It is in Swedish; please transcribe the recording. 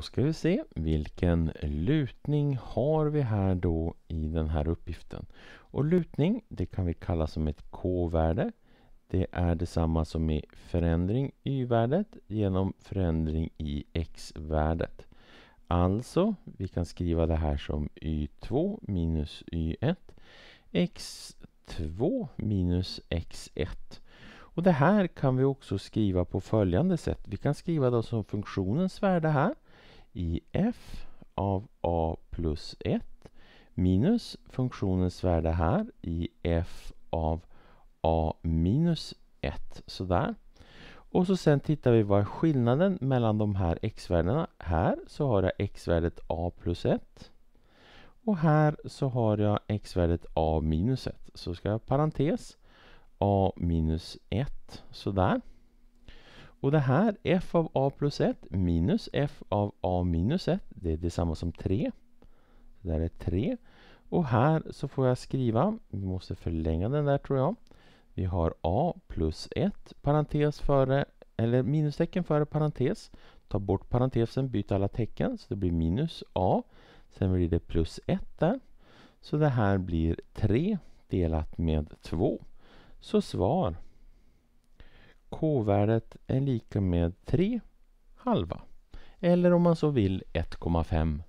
Då ska vi se vilken lutning har vi här då i den här uppgiften. Och lutning, det kan vi kalla som ett k-värde. Det är detsamma som i förändring y-värdet genom förändring i x-värdet. Alltså, vi kan skriva det här som y2 minus y1 x2 minus x1. Och det här kan vi också skriva på följande sätt. Vi kan skriva det som funktionens värde här i f av a plus 1 minus funktionens värde här i f av a minus 1. Sådär. Och så sen tittar vi vad är skillnaden mellan de här x-värdena. Här så har jag x-värdet a plus 1. Och här så har jag x-värdet a minus 1. Så ska jag parentes a minus 1. Sådär. Och det här f av a plus 1 minus f av a minus 1, det är detsamma som 3. Så där är 3. Och här så får jag skriva, vi måste förlänga den där tror jag. Vi har a plus 1, parentes före, eller minustecken före parentes. Ta bort parentesen, byt alla tecken, så det blir minus a. Sen blir det plus 1 där. Så det här blir 3 delat med 2. Så svar K-värdet är lika med 3 halva. Eller om man så vill 1,5